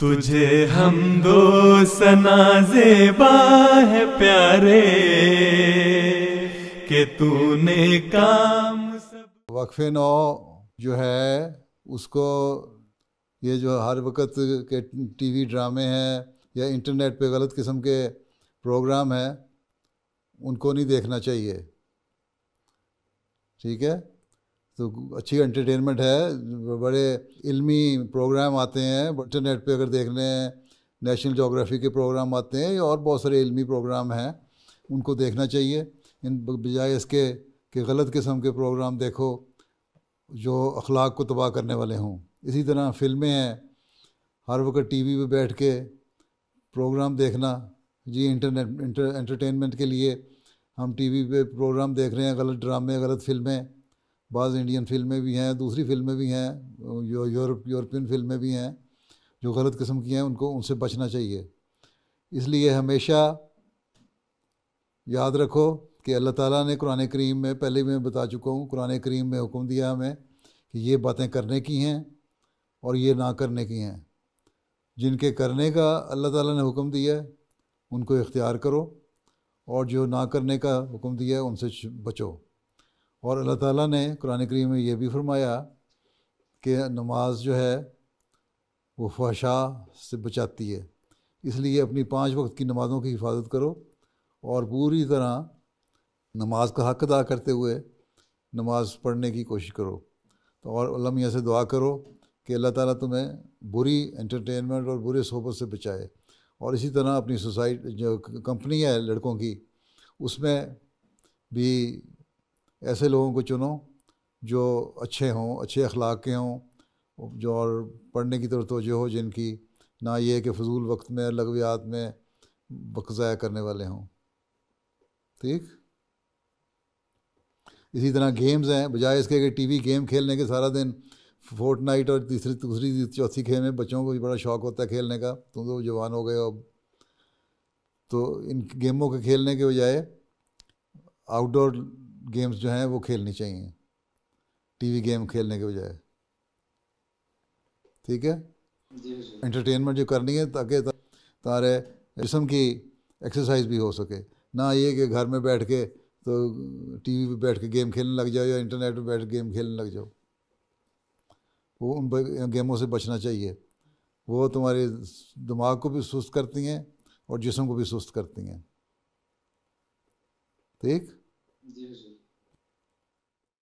तुझे हम दो सना जेबा है प्यारे के तूने काम सब वक्फे नौ जो है उसको ये जो हर वक्त के टीवी ड्रामे हैं या इंटरनेट पे गलत किस्म के प्रोग्राम हैं उनको नहीं देखना चाहिए ठीक है तो अच्छी एंटरटेनमेंट है बड़े इल्मी प्रोग्राम आते हैं इंटरनेट पे अगर देख रहे हैं नेशनल जोग्राफ़ी के प्रोग्राम आते हैं और बहुत सारे इल्मी प्रोग्राम हैं उनको देखना चाहिए इन बजाय इसके कि गलत किस्म के प्रोग्राम देखो जो अखलाक को तबाह करने वाले हों इसी तरह फिल्में हैं हर वक्त टी वी बैठ के प्रोग्राम देखना जी इंटरनेट इंटर एंटरटेनमेंट के लिए हम टीवी पे प्रोग्राम देख रहे हैं गलत ड्रामे गलत फिल्में बाज़ इंडियन फिल्में भी हैं दूसरी फिल्में भी हैं यो, यूरोप यूरोपियन फिल्में भी हैं जो गलत किस्म की हैं उनको उनसे बचना चाहिए इसलिए हमेशा याद रखो कि अल्लाह ताला ने कुरान करीम में पहले भी मैं बता चुका हूँ कुरान करीम में हुक्म दिया हमें कि ये बातें करने की हैं और ये ना करने की हैं जिनके करने का अल्लाह ताला ने हुक्म दिया है उनको इख्तियार करो और जो ना करने का हुक्म दिया है उनसे बचो और अल्लाह ताला ने कुरान करीम में यह भी फरमाया कि नमाज जो है वो फहशा से बचाती है इसलिए अपनी पाँच वक्त की नमाज़ों की हिफाजत करो और पूरी तरह नमाज का हक अदा करते हुए नमाज़ पढ़ने की कोशिश करो तो और अल्लाह मियाँ से दुआ करो कि अल्लाह ताला तुम्हें बुरी एंटरटेनमेंट और बुरे सोबत से बचाए और इसी तरह अपनी सोसाइटी जो कंपनी है लड़कों की उसमें भी ऐसे लोगों को चुनो जो अच्छे हों अच्छे अखलाक के हों जो और पढ़ने की तरफ तोजह हो जिनकी ना ये कि फजूल वक्त में लगवियात में वक्त ज़ाया करने वाले हों ठीक इसी तरह गेम्स हैं बजाय इसके कि टीवी गेम खेलने के सारा दिन फोर्थ नाइट और तीसरी दूसरी चौथी खेल में बच्चों को भी बड़ा शौक होता है खेलने का तुम तो जवान हो गए अब तो इन गेमों के खेलने के बजाय आउटडोर गेम्स जो हैं वो खेलनी चाहिए टीवी गेम खेलने के बजाय ठीक है इंटरटेनमेंट जो करनी है ताकि तारे जिसम की एक्सरसाइज भी हो सके ना ये कि घर में बैठ के तो टीवी पे बैठ के गेम खेलने लग जाओ या इंटरनेट पे बैठ के गेम खेलने लग जाओ वो उन गेमों से बचना चाहिए वो तुम्हारे दिमाग को भी सुस्त करती हैं और जिसम को भी सुस्त करती हैं ठीक